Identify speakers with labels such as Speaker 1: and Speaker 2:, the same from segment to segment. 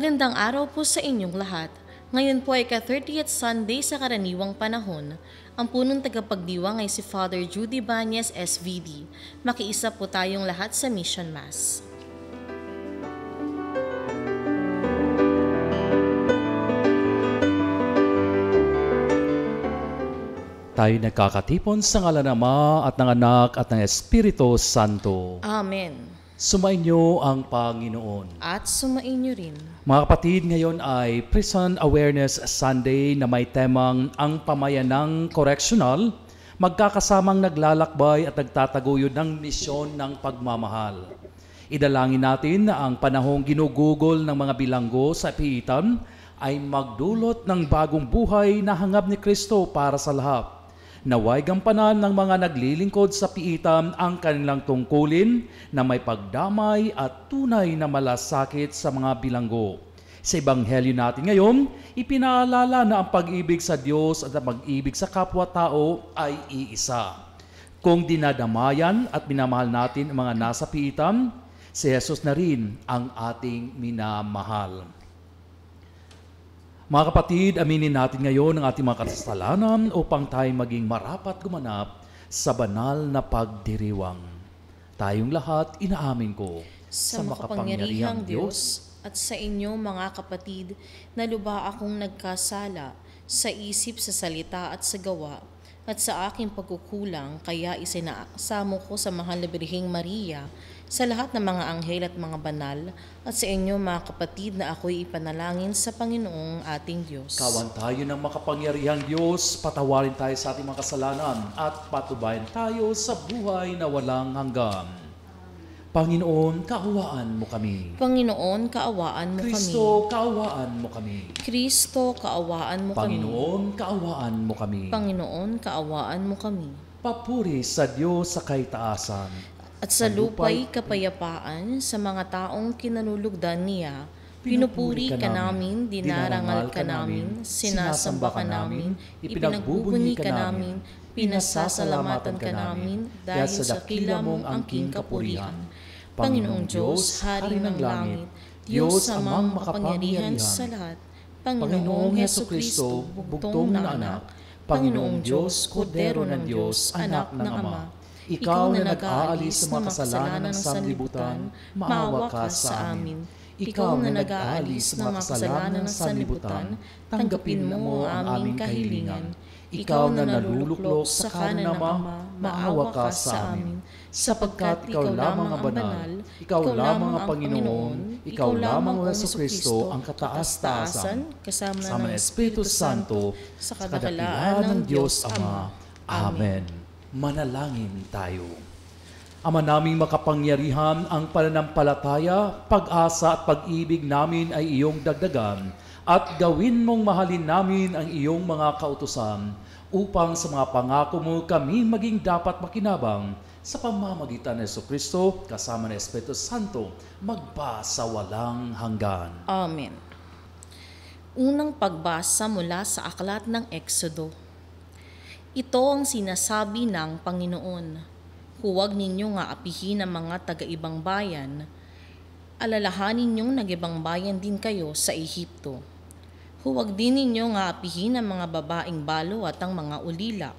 Speaker 1: Magandang araw po sa inyong lahat. Ngayon po ay ka-30th Sunday sa karaniwang panahon. Ang punong tagapagdiwang ay si Father Judy Banyes SVD. Makiisa po tayong lahat sa Mission Mass.
Speaker 2: Tayo nagkakatipon sa ngala ng Ama at ng Anak at ng Espiritu Santo.
Speaker 1: Amen.
Speaker 2: Sumainyo ang Panginoon.
Speaker 1: At sumainyo rin.
Speaker 2: Mga kapatid, ngayon ay Prison Awareness Sunday na may temang ang pamayanang correctional, magkakasamang naglalakbay at nagtataguyod ng misyon ng pagmamahal. Idalangin natin na ang panahong ginugugol ng mga bilanggo sa piitan ay magdulot ng bagong buhay na hangab ni Kristo para sa lahat Naway gampanan ng mga naglilingkod sa piitam ang kanilang tungkulin na may pagdamay at tunay na malasakit sa mga bilanggo. Sa Ebanghelyo natin ngayon, ipinaalala na ang pag-ibig sa Diyos at ang pag-ibig sa kapwa-tao ay iisa. Kung dinadamayan at minamahal natin ang mga nasa piitam, si Jesus na rin ang ating minamahal. Mga kapatid, aminin natin ngayon ang ating mga kasalanan upang tayo maging marapat gumanap sa banal na pagdiriwang. Tayong lahat, inaamin ko sa, sa makapangyarihang Diyos
Speaker 1: at sa inyo mga kapatid na luba akong nagkasala sa isip, sa salita at sa gawa at sa aking pagkukulang kaya isinaasamo ko sa mahal na Birhing Maria sa lahat ng mga anghel at mga banal at sa inyo mga kapatid na ako'y ipanalangin sa Panginoong ating Diyos. Kawan
Speaker 2: tayo ng makapangyarihang Diyos, patawarin tayo sa ating mga kasalanan at patubayan tayo sa buhay na walang hanggan. Panginoon, kaawaan mo kami.
Speaker 1: Panginoon, kaawaan mo Kristo, kami. Kristo, kaawaan mo kami. Kristo, kaawaan mo Panginoon,
Speaker 2: kami. Panginoon, kaawaan mo kami.
Speaker 1: Panginoon,
Speaker 2: kaawaan mo kami. Papuri sa Diyos sa kaitaasan.
Speaker 1: At sa lupay kapayapaan sa mga taong kinanulugdan niya, Pinupuri ka namin, dinarangal ka namin, sinasamba ka namin, ipinagbubunyi ka namin, pinasasalamatan ka namin, dahil sa kila mong angking kapurihan. Panginoong Diyos, Hari ng Langit, Diyos amang makapangyarihan sa lahat, Panginoong Heso Kristo, bugtong na anak, Panginoong Diyos, kudero ng Diyos, anak ng Ama,
Speaker 2: ikaw na nag-aalis sa mga kasalanan ng sanlibutan,
Speaker 1: maawa ka sa
Speaker 2: amin ikaw na nag-aalis ng mga kasalanan sa sanlibutan,
Speaker 1: tanggapin mo ang aming kahilingan. Ikaw na
Speaker 2: naluluklok sa kanan ng Ama, maawa ka sa amin. Sapagkat ikaw lamang ang banal, ikaw lamang ang Panginoon, ikaw lamang ang Yeso Kristo ang kataas-taasan,
Speaker 1: kasama ng Espiritu Santo,
Speaker 2: sa kadakilaan ng Diyos Ama. Amen. Manalangin tayo. Ama naming makapangyarihan, ang pananampalataya, pag-asa at pag-ibig namin ay iyong dagdagan at gawin mong mahalin namin ang iyong mga kautusan upang sa mga pangako mo kami maging dapat makinabang sa pamamagitan ng Yeso Kristo kasama ng Espiritu Santo magpa sa walang hanggan.
Speaker 1: Amen. Unang pagbasa mula sa aklat ng Eksodo. Ito ang sinasabi ng Panginoon Huwag ninyong aapihin ang mga taga-ibang bayan. Alalahanin ninyong nag-ibang bayan din kayo sa Ehipto. Huwag din ninyong aapihin ang mga babaeng balo at ang mga ulila.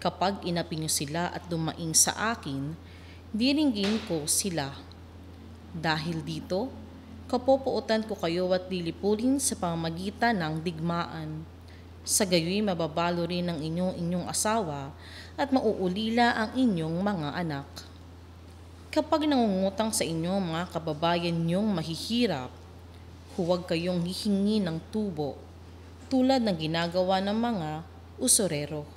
Speaker 1: Kapag inapi niyo sila at dumaing sa akin, diringgin ko sila. Dahil dito, kapopuotan ko kayo at lilipurin sa pamagitan ng digmaan sa gayoy mababalo rin ang inyong inyong asawa at mauulila ang inyong mga anak. Kapag nangungutang sa inyo mga kababayan niyong mahihirap, huwag kayong hihingi ng tubo tulad ng ginagawa ng mga usurero.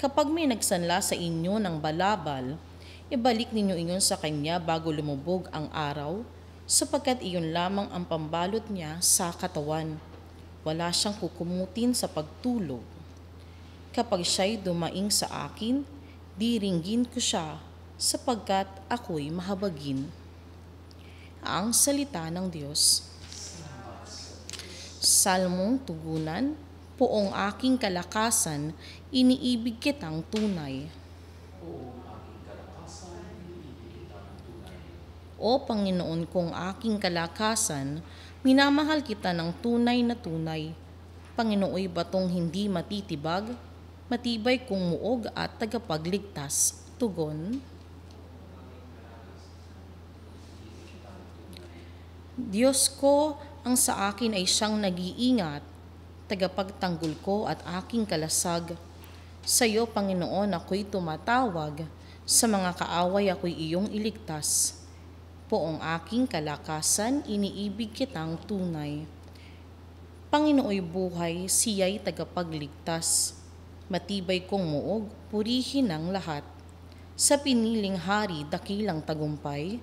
Speaker 1: Kapag may nagsanla sa inyo ng balabal, ibalik ninyo iyon sa kanya bago lumubog ang araw sapagkat iyon lamang ang pambalot niya sa katawan. Wala siyang kukumutin sa pagtulog. Kapag siya'y dumaing sa akin, diringgin ko siya sapagkat ako'y mahabagin. Ang salita ng Diyos. Salmong tugunan, poong aking kalakasan, iniibig kitang tunay O Panginoon kong aking kalakasan, minamahal kita ng tunay na tunay. Panginooy batong hindi matitibag, matibay kong muog at tagapagligtas, tugon. Diyos ko, ang sa akin ay siyang nag-iingat, tagapagtanggol ko at aking kalasag. Sa iyo, Panginoon, ako'y tumatawag, sa mga kaaway ako'y iyong iligtas poong aking kalakasan, iniibig kitang tunay. Panginooy buhay, siya'y tagapagligtas. Matibay kong muog, purihin ang lahat. Sa piniling hari, dakilang tagumpay,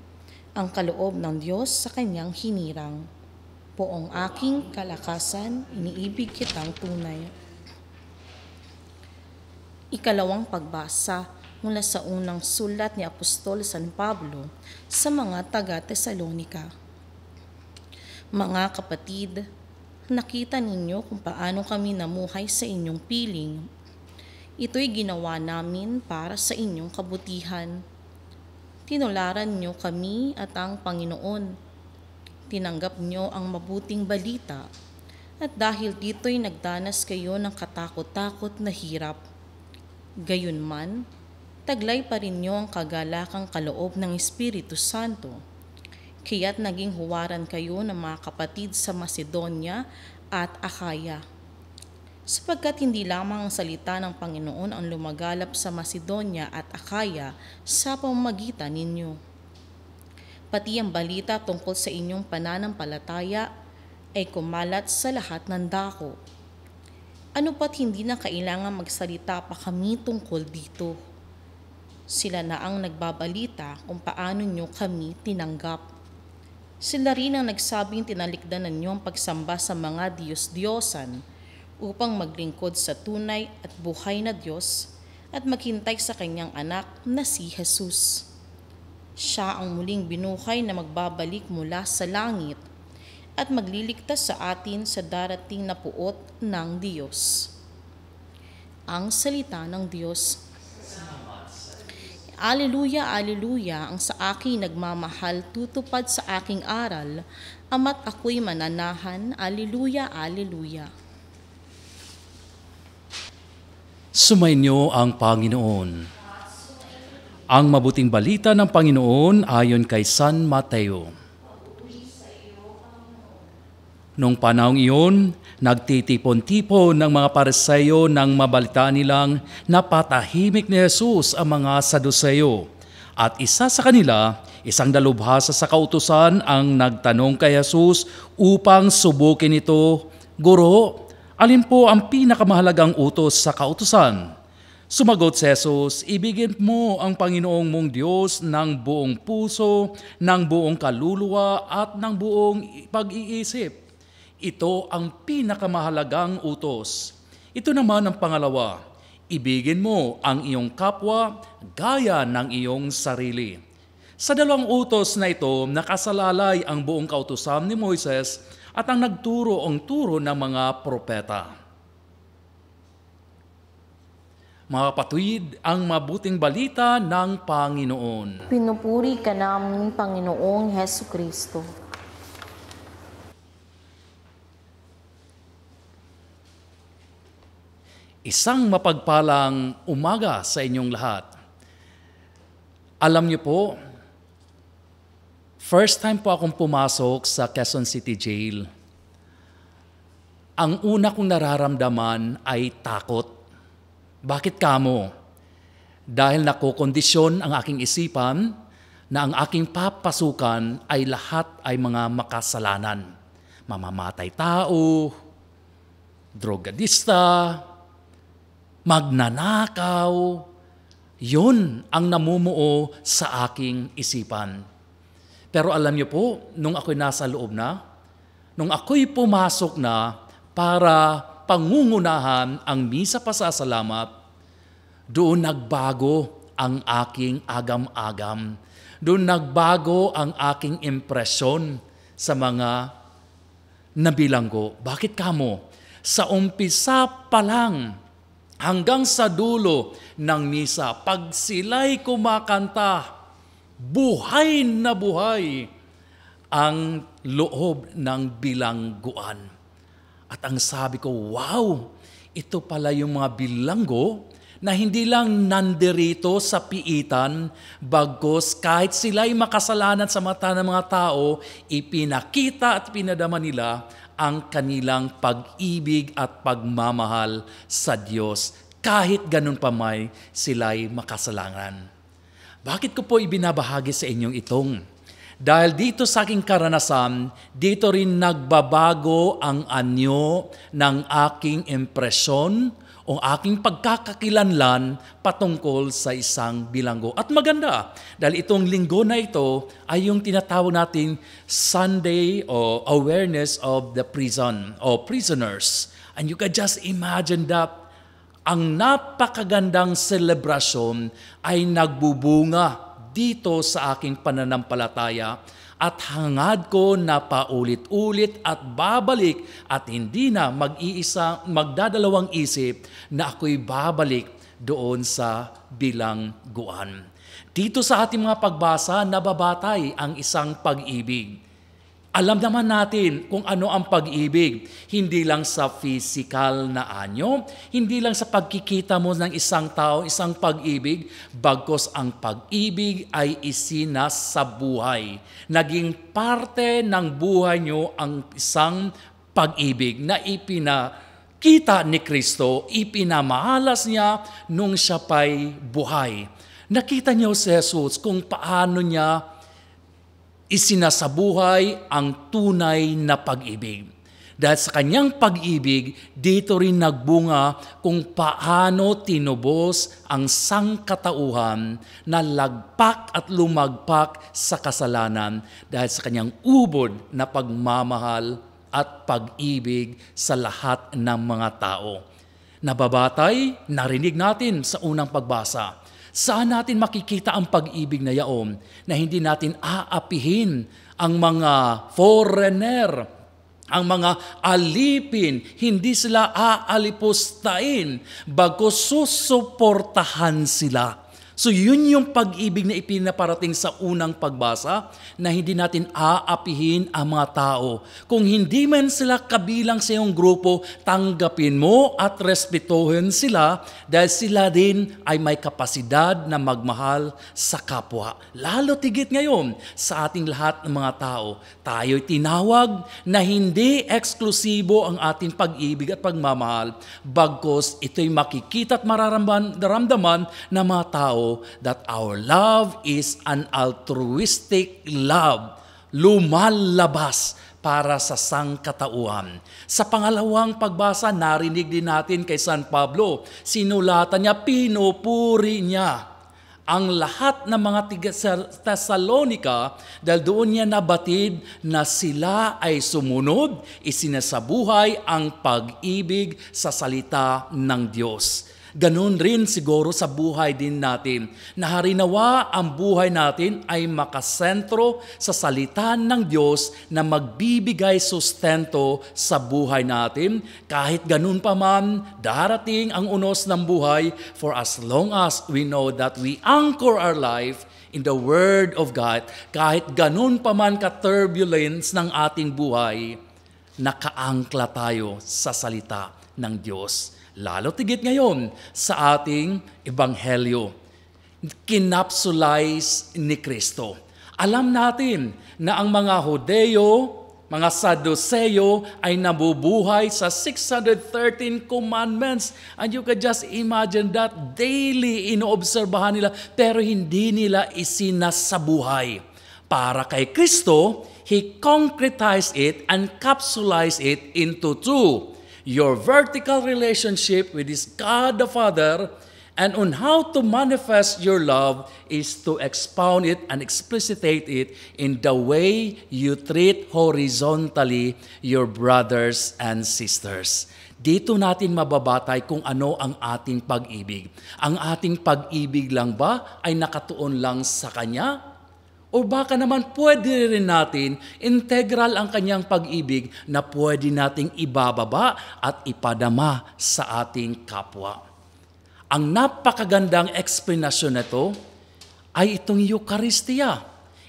Speaker 1: ang kaloob ng Diyos sa kanyang hinirang. Poong aking kalakasan, iniibig kitang tunay. Ikalawang pagbasa, mula sa unang sulat ni Apostol San Pablo sa mga taga-Tesalonika. Mga kapatid, nakita ninyo kung paano kami namuhay sa inyong piling. Ito'y ginawa namin para sa inyong kabutihan. Tinularan niyo kami at ang Panginoon. Tinanggap niyo ang mabuting balita at dahil dito'y nagdanas kayo ng katakot-takot na hirap. Gayunman, taglay pa rin niyo ang kagalakang kaloob ng Espiritu Santo. Kaya't naging huwaran kayo ng mga kapatid sa Macedonia at Akaya. Sapagkat hindi lamang ang salita ng Panginoon ang lumagalap sa Macedonia at Akaya sa pamamagitan ninyo. Pati ang balita tungkol sa inyong pananampalataya ay kumalat sa lahat ng dako. Ano pat hindi na kailangan magsalita pa kami tungkol dito. Sila na ang nagbabalita kung paano nyo kami tinanggap. Sila rin ang nagsabing tinalikdanan nyo ang pagsamba sa mga Diyos-Diyosan upang maglingkod sa tunay at buhay na Diyos at maghintay sa kanyang anak na si Jesus. Siya ang muling binuhay na magbabalik mula sa langit at magliligtas sa atin sa darating na puot ng Diyos. Ang salita ng Diyos Aleluya, aleluya, ang sa akin nagmamahal, tutupad sa aking aral, amat ako'y mananahan, aleluya, aleluya.
Speaker 2: Sumainyo ang Panginoon. Ang mabuting balita ng Panginoon ayon kay San Mateo. Noong panahong iyon, nagtitipon-tipon ng mga pariseyo nang mabalita nilang napatahimik ni Jesus ang mga saduseyo. At isa sa kanila, isang dalubhasa sa kautusan ang nagtanong kay Jesus upang subukin ito, Guro, alin po ang pinakamahalagang utos sa kautusan? Sumagot si Jesus, ibigin mo ang Panginoong mong Diyos ng buong puso, ng buong kaluluwa at ng buong pag-iisip. Ito ang pinakamahalagang utos. Ito naman ang pangalawa, ibigin mo ang iyong kapwa gaya ng iyong sarili. Sa dalawang utos na ito, nakasalalay ang buong kautusan ni Moises at ang nagturo ang turo ng mga propeta. Mga ang mabuting balita ng Panginoon.
Speaker 1: Pinupuri ka namin, Panginoong Heso Kristo.
Speaker 2: Isang mapagpalang umaga sa inyong lahat. Alam niyo po, first time po akong pumasok sa Quezon City Jail. Ang una kong nararamdaman ay takot. Bakit kamo? Dahil nakokondisyon ang aking isipan na ang aking papasukan ay lahat ay mga makasalanan. Mamamatay tao, drogadista, magnanakaw, yun ang namumuo sa aking isipan. Pero alam niyo po, nung ako'y nasa loob na, nung ako'y pumasok na para pangungunahan ang misa pasasalamat, doon nagbago ang aking agam-agam. Doon nagbago ang aking impresyon sa mga nabilanggo. Bakit kamo? Sa umpisa pa lang hanggang sa dulo ng misa. Pag sila'y kumakanta, buhay na buhay ang loob ng bilangguan. At ang sabi ko, wow, ito pala yung mga bilanggo na hindi lang nandirito sa piitan, bagkos kahit sila'y makasalanan sa mata ng mga tao, ipinakita at pinadama nila ang kanilang pag-ibig at pagmamahal sa Diyos kahit ganun pa may sila'y makasalanan. Bakit ko po ibinabahagi sa inyong itong? Dahil dito sa aking karanasan, dito rin nagbabago ang anyo ng aking impresyon o aking pagkakakilanlan patungkol sa isang bilanggo. At maganda, dahil itong linggo na ito ay yung tinatawag natin Sunday o Awareness of the Prison o Prisoners. And you can just imagine that ang napakagandang selebrasyon ay nagbubunga dito sa aking pananampalataya at hangad ko na paulit-ulit at babalik at hindi na mag-iisa, magdadalawang isip na ako'y babalik doon sa bilangguan. Dito sa ating mga pagbasa, nababatay ang isang pag-ibig. Alam naman natin kung ano ang pag-ibig, hindi lang sa physical na anyo, hindi lang sa pagkikita mo ng isang tao, isang pag-ibig, bagkos ang pag-ibig ay isinas sa buhay. Naging parte ng buhay nyo ang isang pag-ibig na ipinakita ni Kristo, ipinamahalas niya nung siya pa'y buhay. Nakita niyo si Jesus kung paano niya isinasabuhay ang tunay na pag-ibig. Dahil sa kanyang pag-ibig, dito rin nagbunga kung paano tinubos ang sangkatauhan na lagpak at lumagpak sa kasalanan dahil sa kanyang ubod na pagmamahal at pag-ibig sa lahat ng mga tao. Nababatay, narinig natin sa unang pagbasa Saan natin makikita ang pag-ibig na yaon na hindi natin aapihin ang mga foreigner, ang mga alipin, hindi sila aalipustain, bago susuportahan sila So yun yung pag-ibig na ipinaparating sa unang pagbasa na hindi natin aapihin ang mga tao. Kung hindi man sila kabilang sa iyong grupo, tanggapin mo at respetuhin sila dahil sila din ay may kapasidad na magmahal sa kapwa. Lalo tigit ngayon sa ating lahat ng mga tao. Tayo'y tinawag na hindi eksklusibo ang ating pag-ibig at pagmamahal. Bagkos ito'y makikita at mararamdaman ng mga tao that our love is an altruistic love, lumalabas para sa sangkatauhan. Sa pangalawang pagbasa, narinig din natin kay San Pablo, sinulatan niya, pinupuri niya ang lahat ng mga tiga Thessalonica dahil doon niya nabatid na sila ay sumunod, isinasabuhay ang pag-ibig sa salita ng Diyos. Ganun rin siguro sa buhay din natin. Na harinawa ang buhay natin ay makasentro sa salita ng Diyos na magbibigay sustento sa buhay natin. Kahit ganun pa man, darating ang unos ng buhay for as long as we know that we anchor our life in the Word of God, kahit ganun pa man ka-turbulence ng ating buhay, nakaangkla tayo sa salita ng Diyos lalo tigit ngayon sa ating ebanghelyo. Kinapsulize ni Kristo. Alam natin na ang mga Hudeyo, mga Saduseo ay nabubuhay sa 613 commandments. And you can just imagine that daily inoobserbahan nila pero hindi nila isinasabuhay. Para kay Kristo, He concretized it and capsulized it into two your vertical relationship with this God the Father and on how to manifest your love is to expound it and explicitate it in the way you treat horizontally your brothers and sisters. Dito natin mababatay kung ano ang ating pag-ibig. Ang ating pag-ibig lang ba ay nakatuon lang sa Kanya o baka naman pwede rin natin integral ang kanyang pag-ibig na pwede nating ibababa at ipadama sa ating kapwa. Ang napakagandang eksplanasyon nito ay itong Eukaristiya.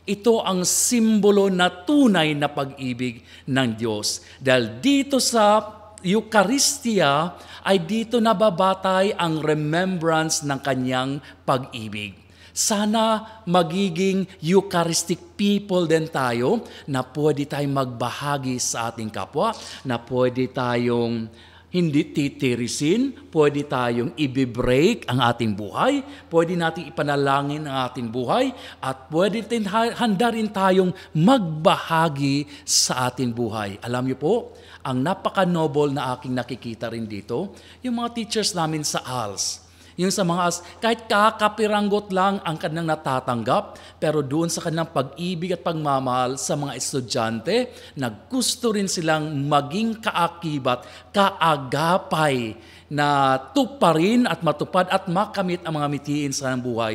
Speaker 2: Ito ang simbolo na tunay na pag-ibig ng Diyos. Dahil dito sa Eukaristiya ay dito nababatay ang remembrance ng kanyang pag-ibig. Sana magiging Eucharistic people din tayo na pwede tayong magbahagi sa ating kapwa, na pwede tayong hindi titirisin, pwede tayong i-break ang ating buhay, pwede natin ipanalangin ang ating buhay, at pwede din handa rin tayong magbahagi sa ating buhay. Alam niyo po, ang napaka-noble na aking nakikita rin dito, yung mga teachers namin sa ALS, yung sa mga, as- kahit kakapiranggot lang ang kanilang natatanggap, pero doon sa kanilang pag-ibig at pagmamahal sa mga estudyante, naggusto rin silang maging kaakibat, kaagapay na tuparin at matupad at makamit ang mga mitiin sa kanilang buhay.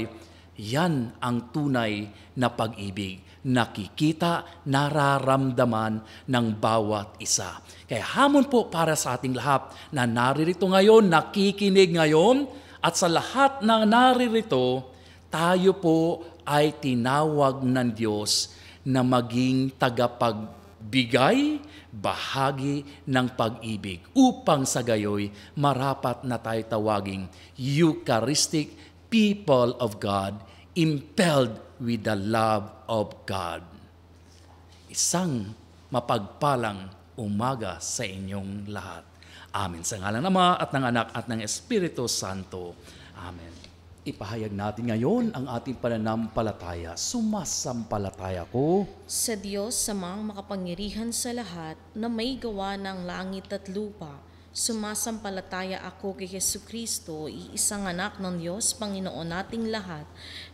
Speaker 2: Yan ang tunay na pag-ibig nakikita, nararamdaman ng bawat isa. Kaya hamon po para sa ating lahat na naririto ngayon, nakikinig ngayon, at sa lahat ng naririto, tayo po ay tinawag ng Diyos na maging tagapagbigay, bahagi ng pag-ibig upang sa gayoy marapat na tayo tawaging Eucharistic people of God impelled with the love of God. Isang mapagpalang umaga sa inyong lahat. Amen. Sa ngalan ng Ama at ng Anak at ng Espiritu Santo. Amen. Ipahayag natin ngayon ang ating pananampalataya. Sumasampalataya ko
Speaker 1: sa Diyos samang makapangirihan sa lahat na may gawa ng langit at lupa Sumasampalataya ako kay Yesu Kristo, iisang anak ng Diyos, Panginoon nating lahat.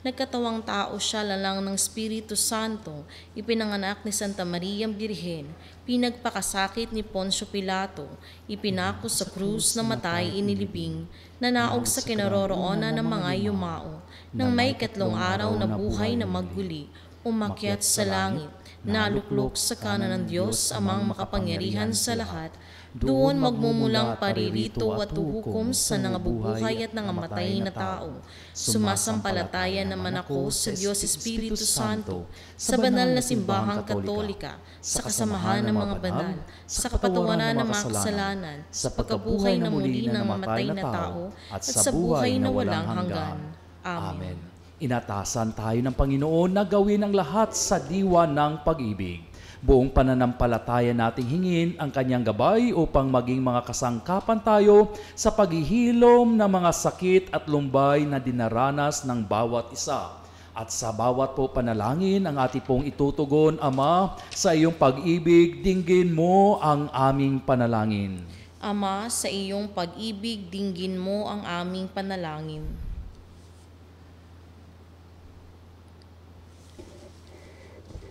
Speaker 1: Nagkatawang tao siya lalang ng Espiritu Santo, ipinanganak ni Santa Maria Birhen, pinagpakasakit ni Poncio Pilato, ipinako sa krus na matay inilibing, nanaog sa kinaroroonan ng mga yumao, nang may katlong araw na buhay na magguli, umakyat sa langit, naluklok sa kanan ng Diyos amang makapangyarihan sa lahat, doon magmumulang paririto at uhukom sa nangabubuhay at nangamatay na tao. Sumasampalataya naman ako sa Diyos Espiritu Santo, sa banal na simbahang katolika, sa kasamahan ng mga banal, sa kapatawanan ng mga kasalanan, sa
Speaker 2: pagkabuhay na muli ng namatay na tao, at sa buhay na walang hanggan. Amen. Inatasan tayo ng Panginoon na gawin ang lahat sa diwa ng pag-ibig. Buong pananampalataya nating hingin ang kanyang gabay upang maging mga kasangkapan tayo sa paghihilom ng mga sakit at lumbay na dinaranas ng bawat isa. At sa bawat po panalangin ang ating pong itutugon, Ama, sa iyong pag-ibig, dinggin mo ang aming panalangin.
Speaker 1: Ama, sa iyong pag-ibig, dinggin mo ang aming panalangin.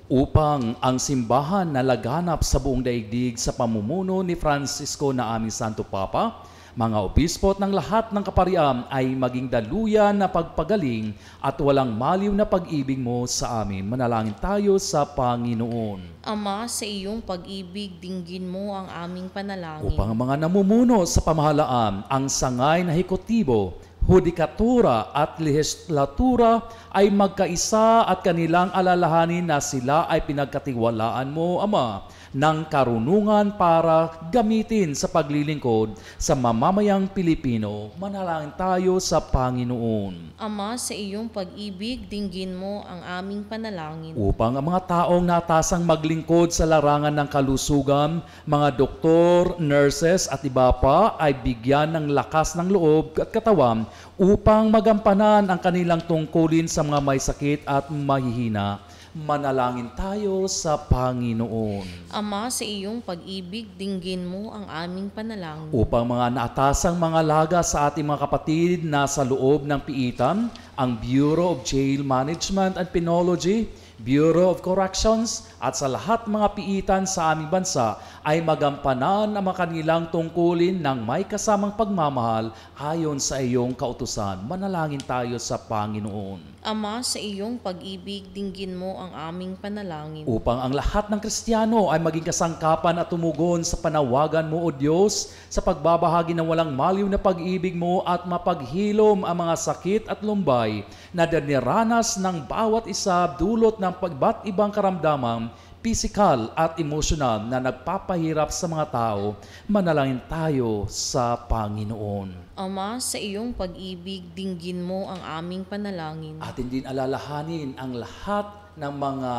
Speaker 2: upang ang simbahan na laganap sa buong daigdig sa pamumuno ni Francisco na aming Santo Papa, mga obispo at ng lahat ng kaparian ay maging daluyan na pagpagaling at walang maliw na pag-ibig mo sa amin. Manalangin tayo sa Panginoon.
Speaker 1: Ama, sa iyong pag-ibig, dinggin mo ang aming panalangin.
Speaker 2: Upang mga namumuno sa pamahalaan, ang sangay na hikotibo, hudikatura at lehislatura ay magkaisa at kanilang alalahanin na sila ay pinagkatiwalaan mo, Ama ng karunungan para gamitin sa paglilingkod sa mamamayang Pilipino. Manalangin tayo sa Panginoon.
Speaker 1: Ama, sa iyong pag-ibig, dinggin mo ang aming panalangin.
Speaker 2: Upang ang mga taong natasang maglingkod sa larangan ng kalusugan, mga doktor, nurses at iba pa ay bigyan ng lakas ng loob at katawan upang magampanan ang kanilang tungkulin sa mga may sakit at mahihina Manalangin tayo sa Panginoon.
Speaker 1: Ama, sa iyong pag-ibig, dinggin mo ang aming panalangin.
Speaker 2: Upang mga naatasang mga laga sa ating mga kapatid na sa loob ng piitan, ang Bureau of Jail Management and Penology, Bureau of Corrections at sa lahat mga piitan sa aming bansa ay magampanan ang mga kanilang tungkulin ng may kasamang pagmamahal ayon sa iyong kautusan. Manalangin tayo sa Panginoon.
Speaker 1: Ama, sa iyong pag-ibig, dinggin mo ang aming panalangin.
Speaker 2: Upang ang lahat ng Kristiyano ay maging kasangkapan at tumugon sa panawagan mo, O Diyos, sa pagbabahagi ng walang maliw na pag-ibig mo at mapaghilom ang mga sakit at lumbay na diniranas ng bawat isa dulot ng pagbat ibang karamdaman, pisikal at emosyonal na nagpapahirap sa mga tao, manalangin tayo sa Panginoon.
Speaker 1: Ama, sa iyong pag-ibig, dinggin mo ang aming panalangin.
Speaker 2: At din alalahanin ang lahat ng mga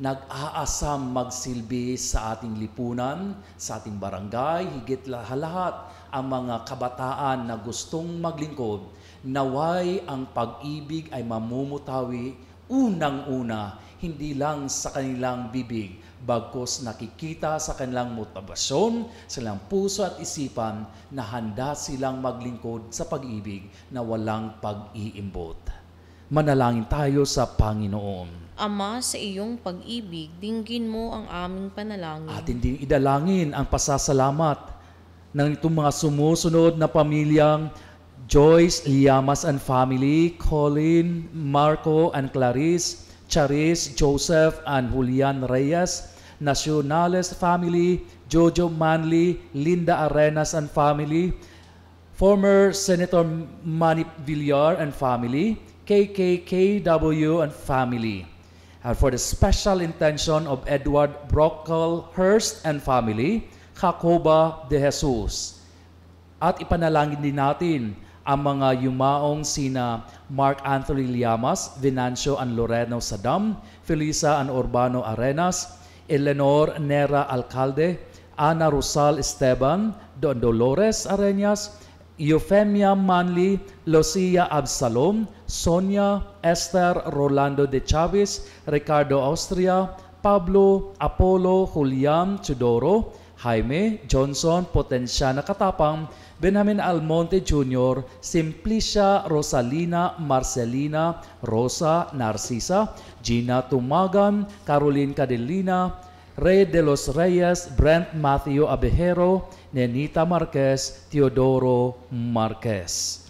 Speaker 2: nag-aasam magsilbi sa ating lipunan, sa ating barangay, higit lahat ang mga kabataan na gustong maglingkod naway ang pag-ibig ay mamumutawi unang-una, hindi lang sa kanilang bibig, bagkos nakikita sa kanilang mutabasyon, sa kanilang puso at isipan na handa silang maglingkod sa pag-ibig na walang pag-iimbot. Manalangin tayo sa Panginoon. Ama, sa
Speaker 1: iyong pag-ibig, dinggin mo ang aming panalangin. At
Speaker 2: din idalangin ang pasasalamat ng itong mga sumusunod na pamilyang Joyce, Llamas and family, Colin, Marco and Clarice, Charis, Joseph and Julian Reyes, Nacionales family, Jojo Manley, Linda Arenas and family, former Senator Manny Villar and family, KKKW and family. And for the special intention of Edward Brockle and family, Jacoba de Jesus. At ipanalangin din natin ang mga yumaong sina Mark Anthony Llamas, Venancio and Loreno Sadam, Felisa and Urbano Arenas, Eleanor Nera Alcalde, Ana Rosal Esteban, Don Dolores Arenas, Euphemia Manley, Lucia Absalom, Sonia Esther Rolando de Chavez, Ricardo Austria, Pablo Apollo Julian Tudoro, Jaime Johnson Potensyana Katapang, Benjamin Almonte Jr., Simplicia Rosalina Marcelina Rosa Narcisa, Gina Tumagan, Caroline Cadelina, Rey de los Reyes, Brent Matthew Abejero, Nenita Marquez, Teodoro Marquez.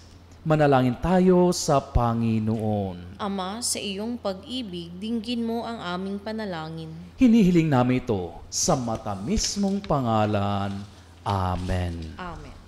Speaker 2: Manalangin tayo sa Panginoon.
Speaker 1: Ama, sa iyong pag-ibig, dinggin mo ang aming panalangin.
Speaker 2: Hinihiling namin ito sa matamis mong pangalan. Amen. Amen.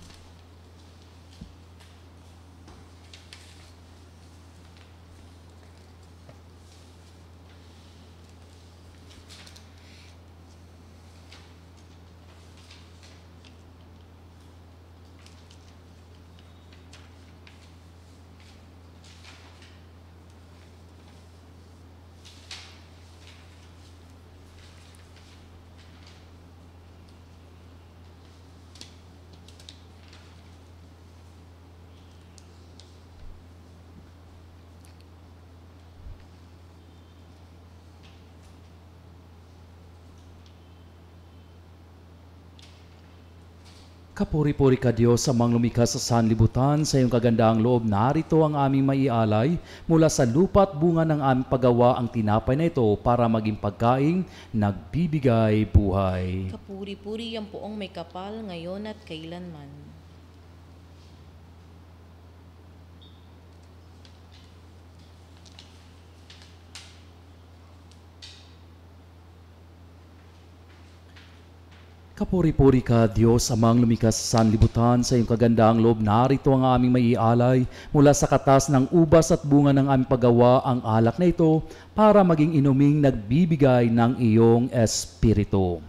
Speaker 2: Kapuri-puri ka Diyos amang lumikha sa sanlibutan, sa iyong kagandaang loob narito ang aming maialay, mula sa lupa at bunga ng aming paggawa ang tinapay na ito para maging pagkain, nagbibigay buhay.
Speaker 1: Kapuri-puri ang poong may kapal ngayon at kailanman.
Speaker 2: Kapuri-puri ka, Diyos, amang lumikas sa sanlibutan, sa iyong kagandaang loob, narito ang aming maialay mula sa katas ng ubas at bunga ng aming paggawa ang alak na ito para maging inuming nagbibigay ng iyong espiritu.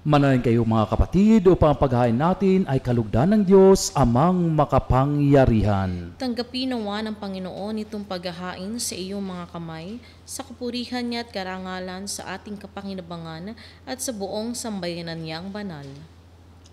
Speaker 2: Manalangin kayo mga kapatid upang ang natin ay kalugdan ng Diyos amang makapangyarihan.
Speaker 1: Tanggapin nawa ng Panginoon itong paghahain sa iyong mga kamay, sa kapurihan niya at karangalan sa ating kapanginabangan at sa buong sambayanan niyang banal.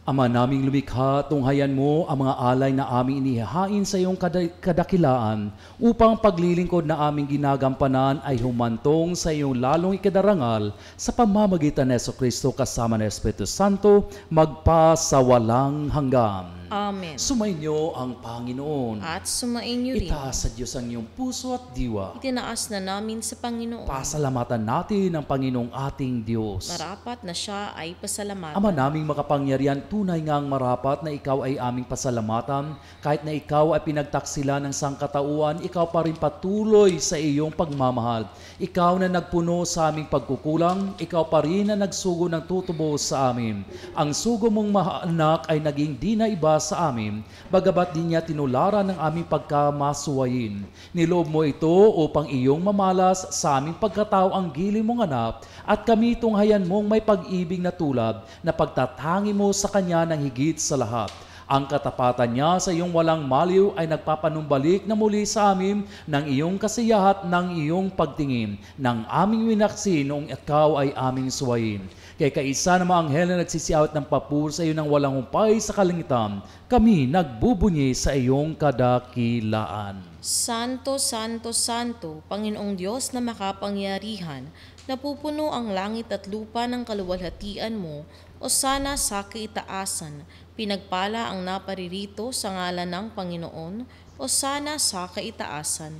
Speaker 2: Ama naming lumikha, tunghayan mo ang mga alay na aming inihahain sa iyong kadakilaan upang paglilingkod na aming ginagampanan ay humantong sa iyong lalong ikadarangal sa pamamagitan ni Kristo kasama ng Espiritu Santo magpa sa walang hanggan. Amen. Sumainyo ang Panginoon. At sumainyo rin. Itaas sa Diyos ang iyong puso at diwa. Itinaas na namin sa Panginoon. Pasalamatan natin ang Panginoong ating Diyos.
Speaker 1: Marapat na siya ay pasalamatan.
Speaker 2: Ama naming makapangyarihan, tunay nga ang marapat na ikaw ay aming pasalamatan. Kahit na ikaw ay pinagtaksila ng sangkatauan, ikaw pa rin patuloy sa iyong pagmamahal. Ikaw na nagpuno sa aming pagkukulang, ikaw pa rin na nagsugo ng tutubo sa amin. Ang sugo mong mahal ay naging di na iba sa amin, bagabat din niya tinularan ng aming pagkamasuwayin. Niloob mo ito upang iyong mamalas sa aming pagkatao ang gili mong anak at kami tunghayan mong may pag-ibig na tulad na pagtatangi mo sa Kanya ng higit sa lahat ang katapatan niya sa iyong walang maliw ay nagpapanumbalik na muli sa amin ng iyong kasiyahat ng iyong pagtingin ng aming winaksi noong ikaw ay aming suwayin. Kay kaisa na mga anghel na nagsisiyawit ng papur sa iyo ng walang humpay sa kalangitan, kami nagbubunyi sa iyong kadakilaan.
Speaker 1: Santo, Santo, Santo, Panginoong Diyos na makapangyarihan, napupuno ang langit at lupa ng kaluwalhatian mo, o sana sa kaitaasan, Pinagpala ang naparirito sa ngalan ng Panginoon o sana sa kaitaasan.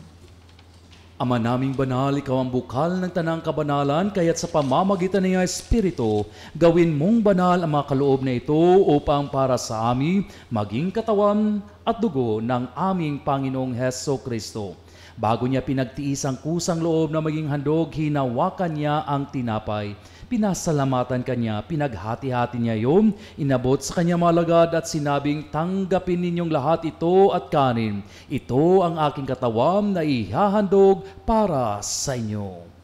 Speaker 2: Ama naming banal, ikaw ang bukal ng tanang kabanalan, kaya't sa pamamagitan ng Espiritu, gawin mong banal ang mga kaloob na ito upang para sa amin maging katawan at dugo ng aming Panginoong Heso Kristo. Bago niya pinagtiis ang kusang loob na maging handog, hinawakan niya ang tinapay. Pinasalamatan kanya, pinaghati-hati niya yun, inabot sa kanya malagad at sinabing, Tanggapin ninyong lahat ito at kanin. Ito ang aking katawan na ihahandog para sa inyo.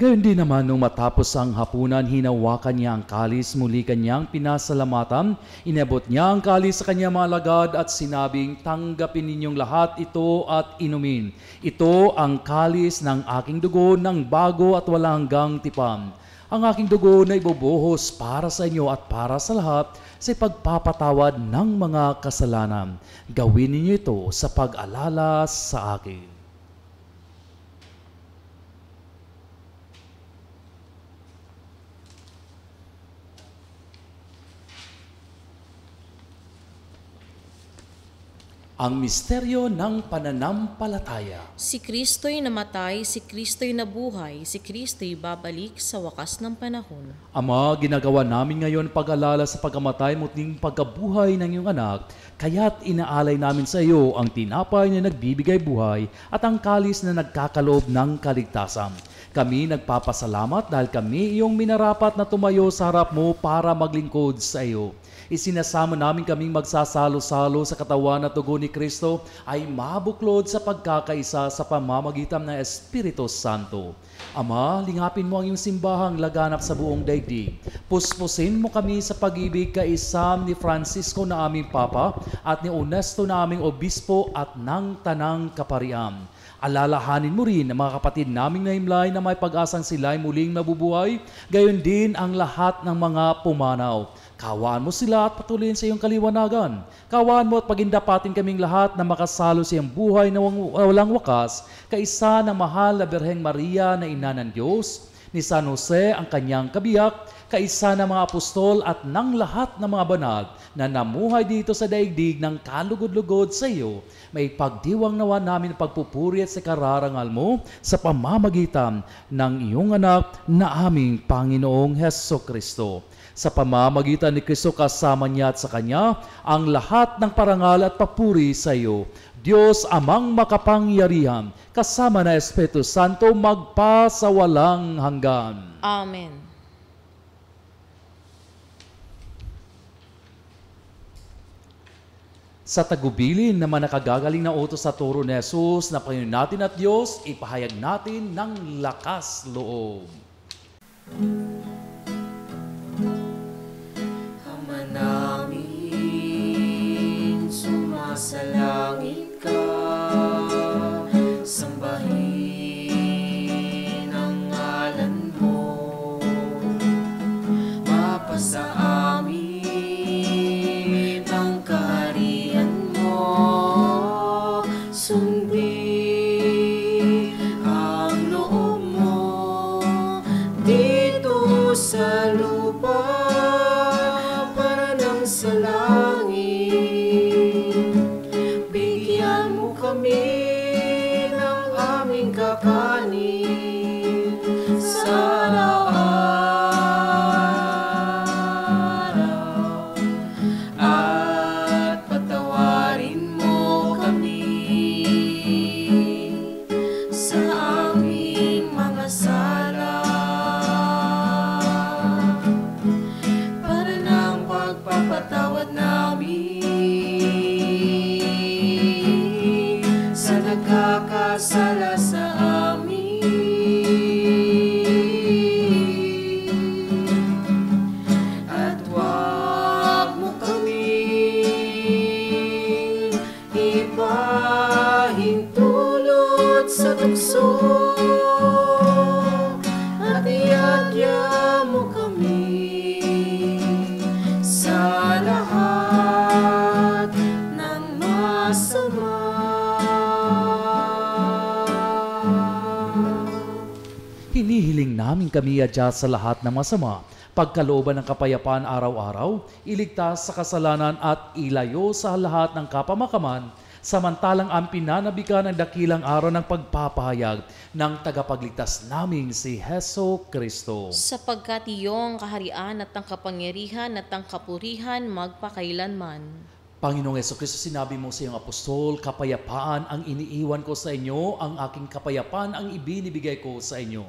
Speaker 2: Gayon din naman nung matapos ang hapunan, hinawakan niya ang kalis, muli kanyang pinasalamatan, inabot niya ang kalis sa kanyang mga lagad at sinabing, tanggapin ninyong lahat ito at inumin. Ito ang kalis ng aking dugo ng bago at walang hanggang tipan. Ang aking dugo na ibubuhos para sa inyo at para sa lahat sa pagpapatawad ng mga kasalanan. Gawin ninyo ito sa pag-alala sa akin. Ang misteryo ng pananampalataya.
Speaker 1: Si Kristo'y namatay, si Kristo'y nabuhay, si Kristo'y babalik sa wakas ng panahon.
Speaker 2: Ama, ginagawa namin ngayon pag-alala sa pagkamatay mo pagkabuhay ng iyong anak, kaya't inaalay namin sa iyo ang tinapay na nagbibigay buhay at ang kalis na nagkakaloob ng kaligtasan. Kami nagpapasalamat dahil kami iyong minarapat na tumayo sa harap mo para maglingkod sa iyo isinasama namin kaming magsasalo-salo sa katawan at dugo ni Kristo ay mabuklod sa pagkakaisa sa pamamagitan ng Espiritu Santo. Ama, lingapin mo ang iyong simbahang laganap sa buong daigdig. Puspusin mo kami sa pag-ibig kaisam ni Francisco na aming Papa at ni Onesto na aming Obispo at ng Tanang Kapariam. Alalahanin mo rin ang mga kapatid naming naimlay na may pag-asang sila'y muling mabubuhay, gayon din ang lahat ng mga pumanaw Kawaan mo sila at patuloyin sa iyong kaliwanagan. Kawaan mo at pagindapatin kaming lahat na makasalo sa iyong buhay na walang wakas, kaisa ng mahal na Birheng Maria na Ina ng Diyos, ni San Jose ang kanyang kabiyak, kaisa ng mga apostol at ng lahat ng mga banal na namuhay dito sa daigdig ng kalugod-lugod sa iyo, may pagdiwang nawa namin pagpupuri at sa kararangal mo sa pamamagitan ng iyong anak na aming Panginoong Heso Kristo sa pamamagitan ni Kristo kasama niya at sa Kanya, ang lahat ng parangal at papuri sa iyo. Diyos amang makapangyarihan, kasama na Espiritu Santo magpa sa walang hanggan.
Speaker 1: Amen.
Speaker 2: sa tagubilin na manakagagaling na utos sa turo ni Jesus na Panginoon natin at Diyos, ipahayag natin ng lakas loob. Thank
Speaker 3: you namin sumasalangit ka sambahin ang ngalan mo mapasa amin ang kaharian mo sundin ang loob mo dito sa lupa masama
Speaker 2: Hinihiling namin kami adya sa lahat na masama, pagkalooban ng kapayapaan araw-araw, iligtas sa kasalanan at ilayo sa lahat ng kapamakaman, samantalang ang pinanabikan ng dakilang araw ng pagpapahayag ng tagapagligtas naming si Heso Kristo.
Speaker 1: Sapagkat iyong kaharian at ang kapangyarihan at ang kapurihan magpakailanman.
Speaker 2: Panginoong Yeso Kristo, sinabi mo sa iyong apostol, kapayapaan ang iniiwan ko sa inyo, ang aking kapayapaan ang ibinibigay ko sa inyo.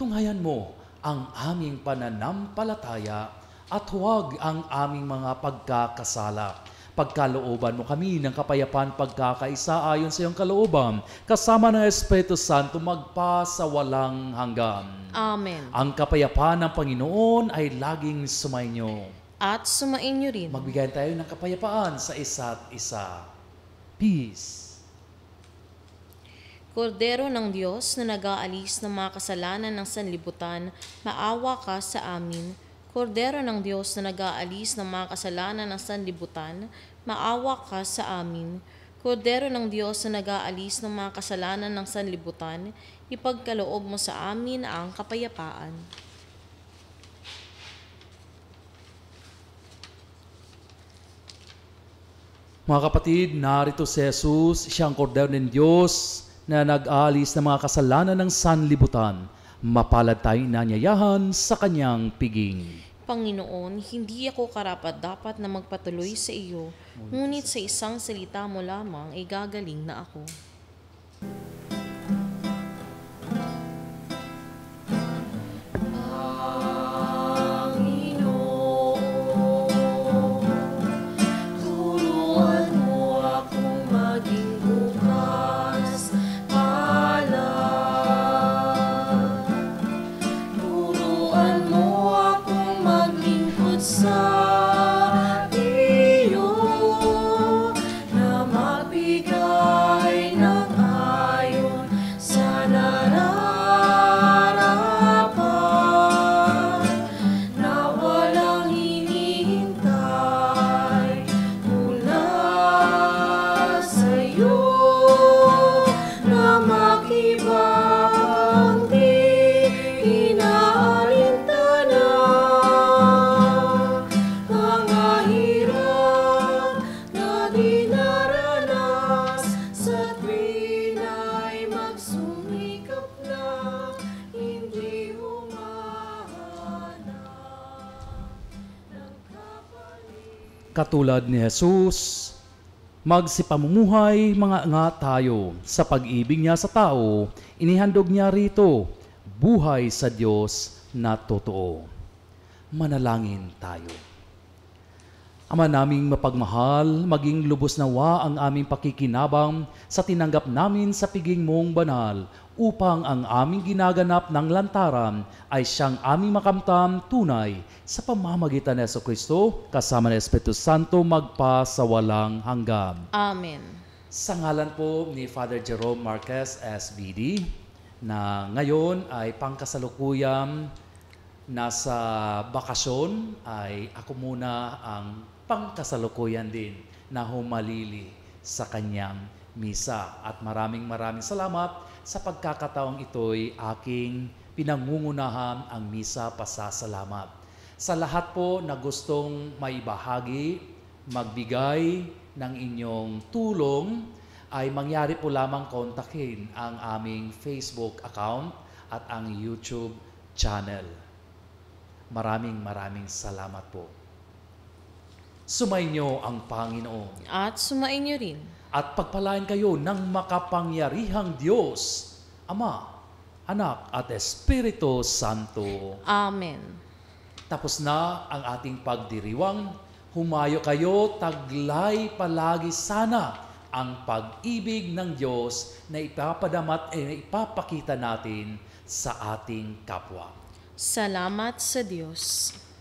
Speaker 2: Tunghayan mo ang aming pananampalataya at huwag ang aming mga pagkakasala. Pagkalooban mo kami ng kapayapaan pagkakaisa ayon sa iyong kalooban, kasama ng Espiritu Santo magpa sa walang hanggan. Amen. Ang kapayapaan ng Panginoon ay laging sumainyo. At sumain niyo rin. Magbigay tayo ng kapayapaan sa isa't isa. Peace.
Speaker 1: Kordero ng Diyos na nag-aalis ng mga kasalanan ng sanlibutan, maawa ka sa amin. Kordero ng Diyos na nag-aalis ng mga kasalanan ng sanlibutan, maawa ka sa amin. Kordero ng Diyos na nag-aalis ng mga kasalanan ng sanlibutan, ipagkaloob mo sa amin ang kapayapaan.
Speaker 2: Mga kapatid, narito si Jesus, siyang kordero ng Diyos na nag-aalis ng mga kasalanan ng sanlibutan. Mapalad tayong nanyayahan sa kanyang piging.
Speaker 1: Panginoon, hindi ako karapat dapat na magpatuloy sa iyo, ngunit sa isang salita mo lamang ay gagaling na ako.
Speaker 2: katulad ni Jesus, magsipamumuhay mga nga tayo sa pag-ibig niya sa tao, inihandog niya rito buhay sa Diyos na totoo. Manalangin tayo. Ama naming mapagmahal, maging lubos na wa ang aming pakikinabang sa tinanggap namin sa piging mong banal upang ang aming ginaganap ng lantaran ay siyang aming makamtam tunay sa pamamagitan ni Kristo kasama ng Espiritu Santo magpa sa walang hanggan. Amen. Sa ngalan po ni Father Jerome Marquez SBD na ngayon ay pangkasalukuyan nasa bakasyon ay ako muna ang pangkasalukuyan din na humalili sa kanyang misa. At maraming maraming salamat sa pagkakataong ito'y aking pinangungunahan ang misa pasasalamat. Sa lahat po na gustong maibahagi, magbigay ng inyong tulong, ay mangyari po lamang kontakin ang aming Facebook account at ang YouTube channel. Maraming maraming salamat po. Sumainyo ang Panginoon. At sumainyo rin at pagpalain kayo ng makapangyarihang Diyos, Ama, Anak at Espiritu Santo. Amen. Tapos na ang ating pagdiriwang. Humayo kayo, taglay palagi sana ang pag-ibig ng Diyos na ipapadamat eh, ipapakita natin sa ating kapwa.
Speaker 1: Salamat sa Diyos.